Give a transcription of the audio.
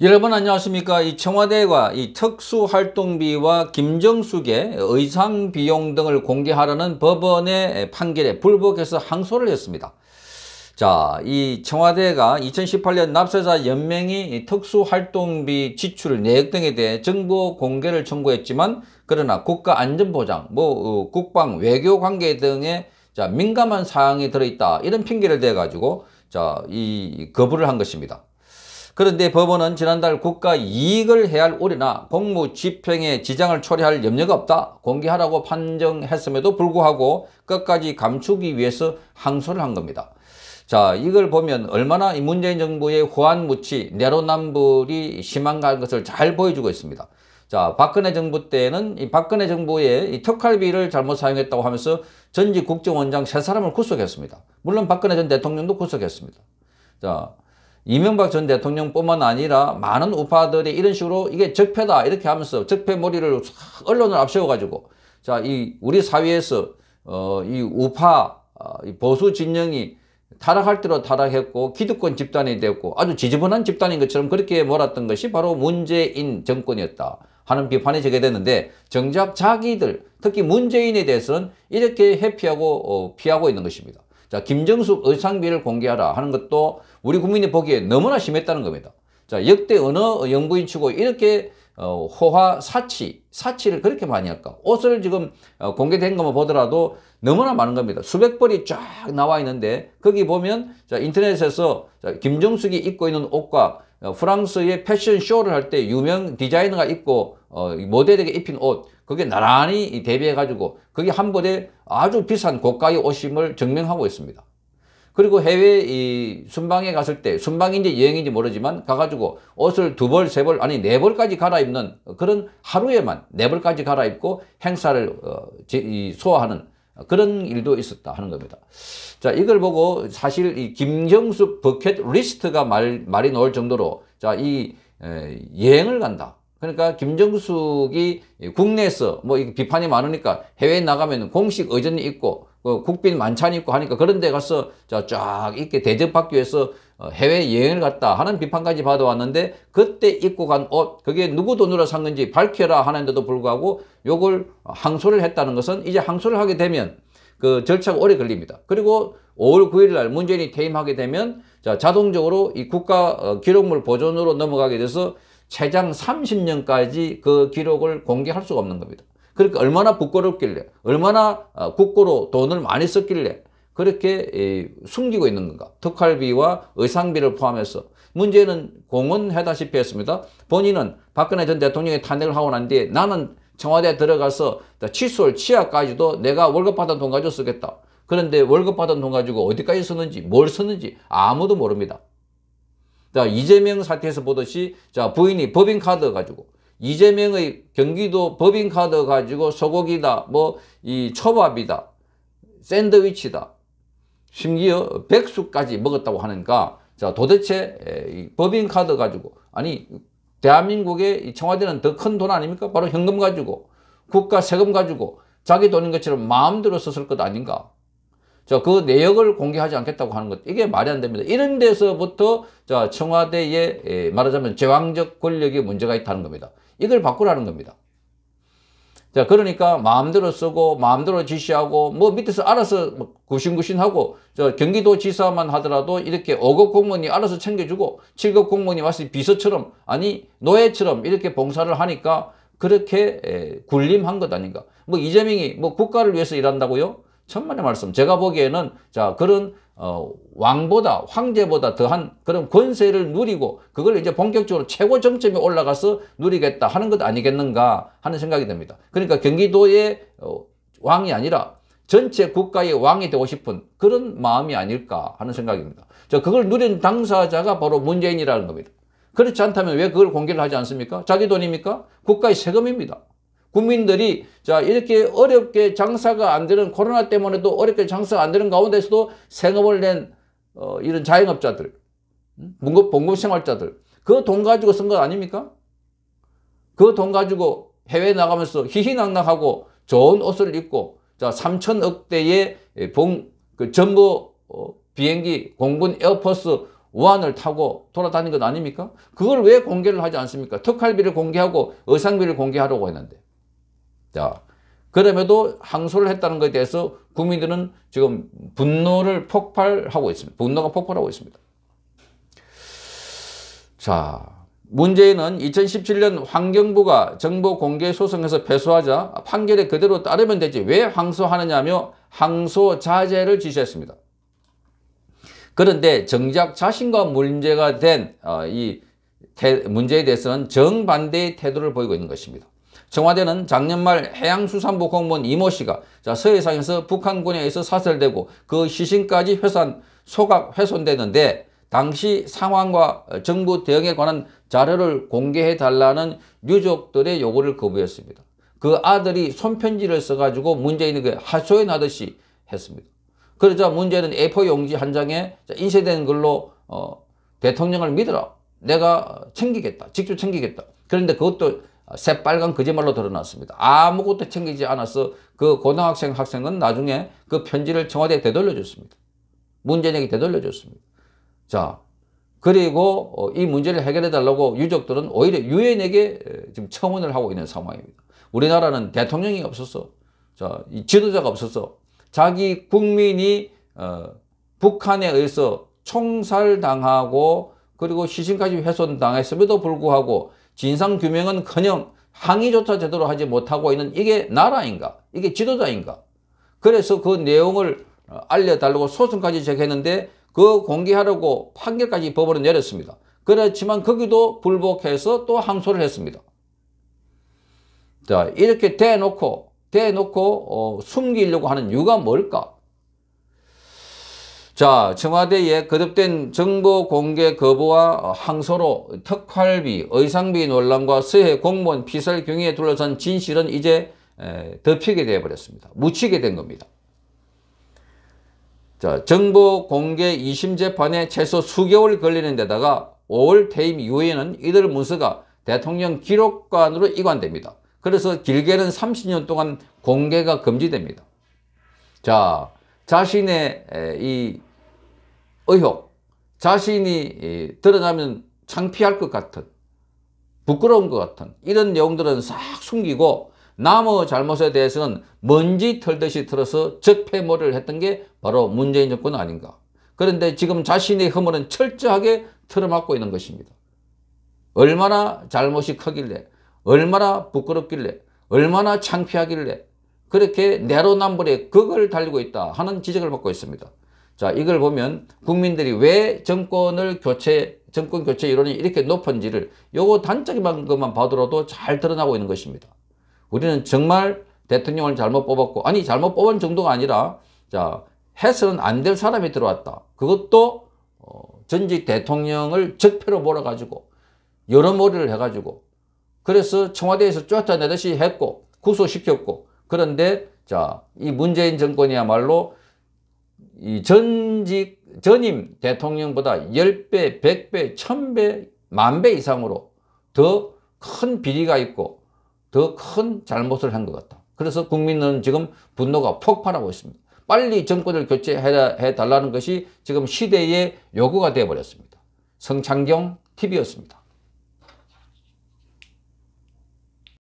여러분 안녕하십니까 이 청와대가 이 특수활동비와 김정숙의 의상 비용 등을 공개하라는 법원의 판결에 불복해서 항소를 했습니다 자, 이 청와대가 2018년 납세자 연맹이 특수활동비 지출 내역 네 등에 대해 정보 공개를 청구했지만 그러나 국가안전보장, 뭐 어, 국방, 외교 관계 등의 자, 민감한 사항이 들어있다 이런 핑계를 대가지고 자, 이 거부를 한 것입니다. 그런데 법원은 지난달 국가 이익을 해할 오류나 공무 집행에 지장을 초래할 염려가 없다. 공개하라고 판정했음에도 불구하고 끝까지 감추기 위해서 항소를 한 겁니다. 자 이걸 보면 얼마나 이 문재인 정부의 호환무치 내로남불이 심한가 하는 것을 잘 보여주고 있습니다. 자 박근혜 정부 때는 이 박근혜 정부의 이 특활비를 잘못 사용했다고 하면서 전직 국정원장 세 사람을 구속했습니다. 물론 박근혜 전 대통령도 구속했습니다. 자 이명박 전 대통령뿐만 아니라 많은 우파들이 이런 식으로 이게 적폐다 이렇게 하면서 적폐머리를 언론을 앞세워가지고 자 이 우리 사회에서 어 이 우파 어, 이 보수 진영이 타락할 대로 타락했고 기득권 집단이 됐고 아주 지저분한 집단인 것처럼 그렇게 몰았던 것이 바로 문재인 정권이었다 하는 비판이 제기되는데 정작 자기들 특히 문재인에 대해서는 이렇게 회피하고 어, 피하고 있는 것입니다. 자, 김정숙 의상비를 공개하라 하는 것도 우리 국민이 보기에 너무나 심했다는 겁니다. 자, 역대 어느 연구인 치고 이렇게 어, 호화 사치, 사치를 그렇게 많이 할까? 옷을 지금 어, 공개된 것만 보더라도 너무나 많은 겁니다. 수백 벌이 쫙 나와 있는데 거기 보면 자, 인터넷에서 자, 김정숙이 입고 있는 옷과 어, 프랑스의 패션쇼를 할 때 유명 디자이너가 입고 어, 모델에게 입힌 옷 그게 나란히 대비해 가지고 그게 한 벌에 아주 비싼 고가의 옷임을 증명하고 있습니다. 그리고 해외 이 순방에 갔을 때 순방인지 여행인지 모르지만 가가지고 옷을 두 벌, 세 벌, 아니 네 벌까지 갈아입는 그런 하루에만 네 벌까지 갈아입고 행사를 어, 제, 이, 소화하는 그런 일도 있었다 하는 겁니다. 자, 이걸 보고 사실 이 김정수 버켓 리스트가 말, 말이 나올 정도로 자, 이 여행을 간다. 그러니까 김정숙이 국내에서 뭐 비판이 많으니까 해외에 나가면 공식 의전이 있고 그 국빈 만찬이 있고 하니까 그런 데 가서 쫙 이렇게 대접받기 위해서 어, 해외 여행을 갔다 하는 비판까지 받아왔는데 그때 입고 간 옷 그게 누구 돈으로 산 건지 밝혀라 하는데도 불구하고 요걸 항소를 했다는 것은 이제 항소를 하게 되면 그 절차가 오래 걸립니다. 그리고 5월 9일 날 문재인이 퇴임하게 되면 자, 자동적으로 이 국가 어, 기록물 보존으로 넘어가게 돼서 최장 30년까지 그 기록을 공개할 수가 없는 겁니다. 그러니까 얼마나 부끄럽길래 얼마나 어, 국고로 돈을 많이 썼길래 그렇게 예, 숨기고 있는 건가? 특활비와 의상비를 포함해서 문제는 공언해다시피 했습니다. 본인은 박근혜 전 대통령이 탄핵을 하고 난 뒤에 나는 청와대에 들어가서 칫솔, 치아까지도 내가 월급 받은 돈 가지고 쓰겠다. 그런데 월급 받은 돈 가지고 어디까지 썼는지 뭘 썼는지 아무도 모릅니다. 자 이재명 사태에서 보듯이 자 부인이 법인카드 가지고 이재명의 경기도 법인카드 가지고 소고기다 뭐 이 초밥이다 샌드위치다 심지어 백수까지 먹었다고 하니까 자 도대체 법인카드 가지고 아니 대한민국의 청와대는 더 큰 돈 아닙니까? 바로 현금 가지고 국가 세금 가지고 자기 돈인 것처럼 마음대로 썼을 것 아닌가 자 그 내역을 공개하지 않겠다고 하는 것 이게 말이 안 됩니다 이런 데서부터 자 청와대의 말하자면 제왕적 권력이 문제가 있다는 겁니다 이걸 바꾸라는 겁니다 자, 그러니까 마음대로 쓰고 마음대로 지시하고 뭐 밑에서 알아서 뭐 구신구신하고 저 경기도 지사만 하더라도 이렇게 5급 공무원이 알아서 챙겨주고 7급 공무원이 와서 비서처럼 아니 노예처럼 이렇게 봉사를 하니까 그렇게 에, 군림한것 아닌가. 뭐 이재명이 뭐 국가를 위해서 일한다고요? 천만의 말씀. 제가 보기에는 자 그런 어, 왕보다 황제보다 더한 그런 권세를 누리고 그걸 이제 본격적으로 최고 정점에 올라가서 누리겠다 하는 것 아니겠는가 하는 생각이 듭니다. 그러니까 경기도의 어, 왕이 아니라 전체 국가의 왕이 되고 싶은 그런 마음이 아닐까 하는 생각입니다. 저 그걸 누린 당사자가 바로 문재인이라는 겁니다. 그렇지 않다면 왜 그걸 공개를 하지 않습니까? 자기 돈입니까? 국가의 세금입니다. 국민들이 자 이렇게 어렵게 장사가 안 되는 코로나 때문에도 어렵게 장사가 안 되는 가운데서도 생업을 낸 어, 이런 자영업자들 문급 봉급 생활자들 그 돈 가지고 쓴 것 아닙니까? 그 돈 가지고 해외 나가면서 희희낙낙하고 좋은 옷을 입고 자 3천억 대의 봉그 전부 어, 비행기 공군 에어포스 우한을 타고 돌아다닌 것 아닙니까? 그걸 왜 공개를 하지 않습니까? 특활비를 공개하고 의상비를 공개하려고 했는데 자, 그럼에도 항소를 했다는 것에 대해서 국민들은 지금 분노를 폭발하고 있습니다. 분노가 폭발하고 있습니다. 자, 문재인 2017년 환경부가 정보 공개 소송에서 패소하자 판결에 그대로 따르면 되지 왜 항소하느냐며 항소 자제를 지시했습니다. 그런데 정작 자신과 문제가 된이 어, 문제에 대해서는 정반대의 태도를 보이고 있는 것입니다. 청와대는 작년 말 해양수산부 공무원 이모 씨가 자, 서해상에서 북한군에서 사살되고 그 시신까지 회산, 소각 훼손되는데 당시 상황과 정부 대응에 관한 자료를 공개해 달라는 유족들의 요구를 거부했습니다. 그 아들이 손편지를 써가지고 문재인에게 그 하소연하듯이 했습니다. 그러자 문재인은 A4 용지 한 장에 인쇄된 걸로 어, 대통령을 믿어라. 내가 챙기겠다. 직접 챙기겠다. 그런데 그것도 새빨간 거짓말로 드러났습니다. 아무것도 챙기지 않아서 그 고등학생 학생은 나중에 그 편지를 청와대에 되돌려줬습니다. 문제에게 되돌려줬습니다. 자, 그리고 어, 이 문제를 해결해 달라고 유족들은 오히려 유엔에게 지금 청원을 하고 있는 상황입니다. 우리나라는 대통령이 없어서 자, 지도자가 없어서 자기 국민이 어, 북한에 의해서 총살당하고 그리고 시신까지 훼손당했음에도 불구하고 진상규명은 커녕 항의조차 제대로 하지 못하고 있는 이게 나라인가? 이게 지도자인가? 그래서 그 내용을 알려달라고 소송까지 제기했는데 그 공개하려고 판결까지 법원은 내렸습니다. 그렇지만 거기도 불복해서 또 항소를 했습니다. 자 이렇게 대놓고 대놓고 어, 숨기려고 하는 이유가 뭘까? 자, 청와대의 거듭된 정보 공개 거부와 항소로 특활비, 의상비 논란과 서해 공무원 피살 경위에 둘러싼 진실은 이제 덮이게 되어버렸습니다. 묻히게 된 겁니다. 자, 정보 공개 2심 재판에 최소 수개월 걸리는 데다가 5월 퇴임 이후에는 이들 문서가 대통령 기록관으로 이관됩니다. 그래서 길게는 30년 동안 공개가 금지됩니다. 자, 자신의 이 의혹, 자신이 드러나면 창피할 것 같은, 부끄러운 것 같은 이런 내용들은 싹 숨기고 남의 잘못에 대해서는 먼지 털듯이 틀어서 적폐모를 했던 게 바로 문재인 정권 아닌가. 그런데 지금 자신의 허물은 철저하게 틀어막고 있는 것입니다. 얼마나 잘못이 크길래, 얼마나 부끄럽길래, 얼마나 창피하길래 그렇게 내로남불에 극을 달리고 있다 하는 지적을 받고 있습니다. 자, 이걸 보면 국민들이 왜 정권을 교체, 정권 교체 이론이 이렇게 높은지를 요거 단적인 것만 봐더라도 잘 드러나고 있는 것입니다. 우리는 정말 대통령을 잘못 뽑았고, 아니, 잘못 뽑은 정도가 아니라, 자, 해서는 안 될 사람이 들어왔다. 그것도, 어, 전직 대통령을 적폐로 몰아가지고, 여러 머리를 해가지고, 그래서 청와대에서 쫓아내듯이 했고, 구속시켰고, 그런데 자, 이 문재인 정권이야말로 이 전직 전임 대통령보다 10배, 100배, 1000배, 만배 이상으로 더 큰 비리가 있고 더 큰 잘못을 한 것 같다. 그래서 국민은 지금 분노가 폭발하고 있습니다. 빨리 정권을 교체해 달라는 것이 지금 시대의 요구가 되어버렸습니다. 성창경 TV였습니다.